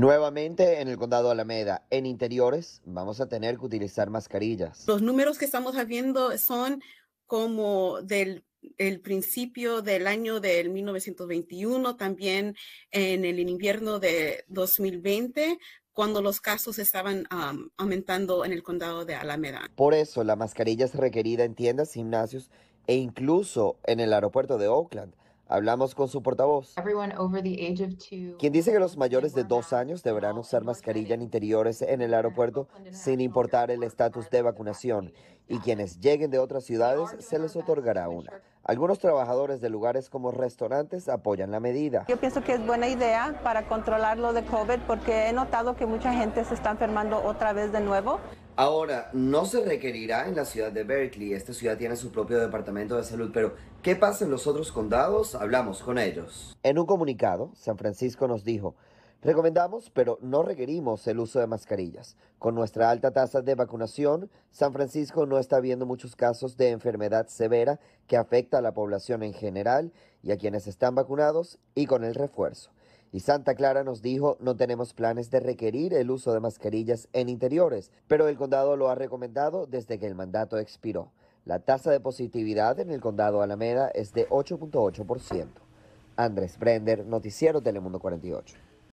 Nuevamente en el condado de Alameda, en interiores vamos a tener que utilizar mascarillas. Los números que estamos viendo son como del principio del año del 1921, también en el invierno de 2020, cuando los casos estaban um, aumentando en el condado de Alameda. Por eso la mascarilla es requerida en tiendas, gimnasios e incluso en el aeropuerto de Oakland Hablamos con su portavoz, quien dice que los mayores de dos años deberán usar mascarilla en interiores en el aeropuerto sin importar el estatus de vacunación y quienes lleguen de otras ciudades se les otorgará una. Algunos trabajadores de lugares como restaurantes apoyan la medida. Yo pienso que es buena idea para controlar lo de COVID porque he notado que mucha gente se está enfermando otra vez de nuevo. Ahora, no se requerirá en la ciudad de Berkeley, esta ciudad tiene su propio departamento de salud, pero ¿qué pasa en los otros condados? Hablamos con ellos. En un comunicado, San Francisco nos dijo, recomendamos, pero no requerimos el uso de mascarillas. Con nuestra alta tasa de vacunación, San Francisco no está viendo muchos casos de enfermedad severa que afecta a la población en general y a quienes están vacunados y con el refuerzo. Y Santa Clara nos dijo, no tenemos planes de requerir el uso de mascarillas en interiores, pero el condado lo ha recomendado desde que el mandato expiró. La tasa de positividad en el condado Alameda es de 8.8%. Andrés Brender, Noticiero Telemundo 48.